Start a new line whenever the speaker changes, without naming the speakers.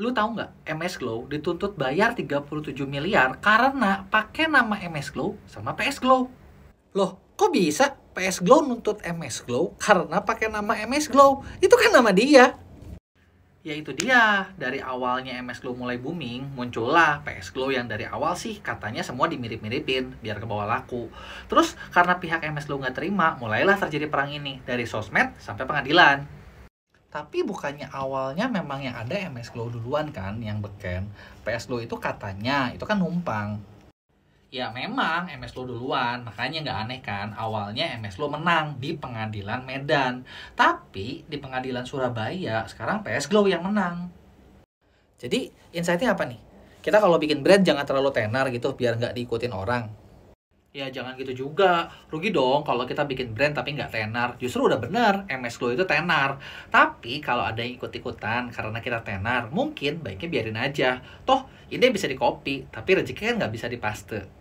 lu tahu nggak MS Glow dituntut bayar 37 miliar karena pakai nama MS Glow sama PS Glow. Loh, kok bisa PS Glow nuntut MS Glow karena pakai nama MS Glow? Itu kan nama dia. Ya itu dia, dari awalnya MS Glow mulai booming, muncullah PS Glow yang dari awal sih katanya semua dimirip-miripin biar ke bawah laku. Terus karena pihak MS Glow nggak terima, mulailah terjadi perang ini dari sosmed sampai pengadilan tapi bukannya awalnya memang yang ada MS Glow duluan kan yang beken PS Glow itu katanya itu kan numpang ya memang MS Glow duluan makanya nggak aneh kan awalnya MS Glow menang di pengadilan Medan tapi di pengadilan Surabaya sekarang PS Glow yang menang jadi insightnya apa nih kita kalau bikin brand jangan terlalu tenar gitu biar nggak diikutin orang Ya jangan gitu juga, rugi dong kalau kita bikin brand tapi nggak tenar. Justru udah bener, MS Glow itu tenar. Tapi kalau ada yang ikut-ikutan karena kita tenar, mungkin baiknya biarin aja. Toh, ini bisa di copy, tapi rezekinya kan nggak bisa dipaste.